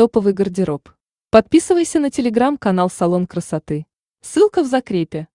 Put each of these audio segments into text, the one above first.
Топовый гардероб. Подписывайся на телеграм-канал «Салон красоты». Ссылка в закрепе.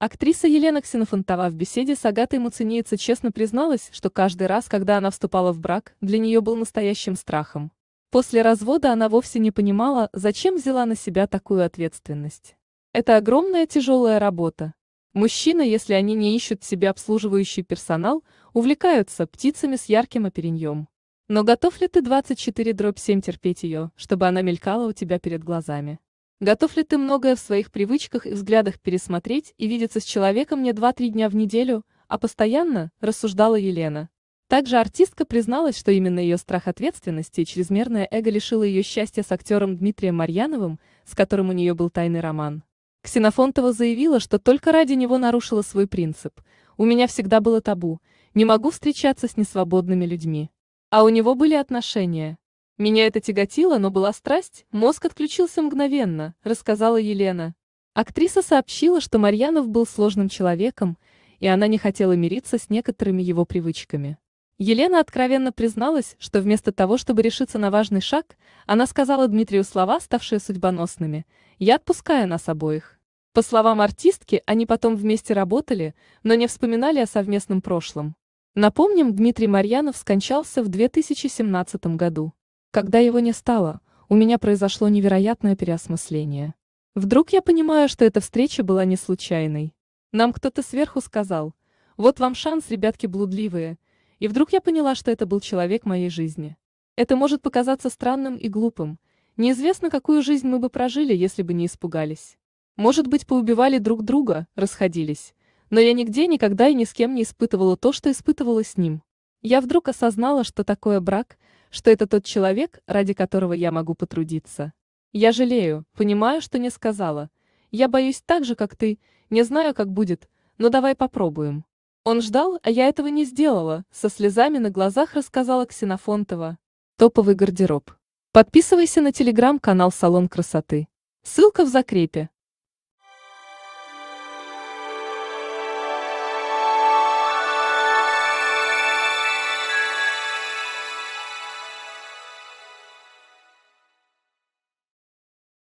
Актриса Елена Ксенофонтова в беседе с Агатой Муцениеце честно призналась, что каждый раз, когда она вступала в брак, для нее был настоящим страхом. После развода она вовсе не понимала, зачем взяла на себя такую ответственность. Это огромная тяжелая работа. Мужчины, если они не ищут себе обслуживающий персонал, увлекаются птицами с ярким опереньем. Но готов ли ты 24 дробь 7 терпеть ее, чтобы она мелькала у тебя перед глазами? Готов ли ты многое в своих привычках и взглядах пересмотреть и видеться с человеком не 2-3 дня в неделю, а постоянно, рассуждала Елена. Также артистка призналась, что именно ее страх ответственности и чрезмерное эго лишило ее счастья с актером Дмитрием Марьяновым, с которым у нее был тайный роман. Ксенофонтова заявила, что только ради него нарушила свой принцип. «У меня всегда было табу. Не могу встречаться с несвободными людьми. А у него были отношения. Меня это тяготило, но была страсть, мозг отключился мгновенно, рассказала Елена. Актриса сообщила, что Марьянов был сложным человеком, и она не хотела мириться с некоторыми его привычками. Елена откровенно призналась, что вместо того, чтобы решиться на важный шаг, она сказала Дмитрию слова, ставшие судьбоносными «Я отпускаю нас обоих». По словам артистки, они потом вместе работали, но не вспоминали о совместном прошлом. Напомним, Дмитрий Марьянов скончался в 2017 году. Когда его не стало, у меня произошло невероятное переосмысление. Вдруг я понимаю, что эта встреча была не случайной. Нам кто-то сверху сказал, вот вам шанс, ребятки блудливые. И вдруг я поняла, что это был человек моей жизни. Это может показаться странным и глупым. Неизвестно, какую жизнь мы бы прожили, если бы не испугались. Может быть, поубивали друг друга, расходились, но я нигде никогда и ни с кем не испытывала то, что испытывала с ним. Я вдруг осознала, что такое брак, что это тот человек, ради которого я могу потрудиться. Я жалею, понимаю, что не сказала. Я боюсь так же, как ты, не знаю, как будет, но давай попробуем. Он ждал, а я этого не сделала, со слезами на глазах рассказала Ксенофонтова. Топовый гардероб. Подписывайся на телеграм-канал «Салон красоты». Ссылка в закрепе.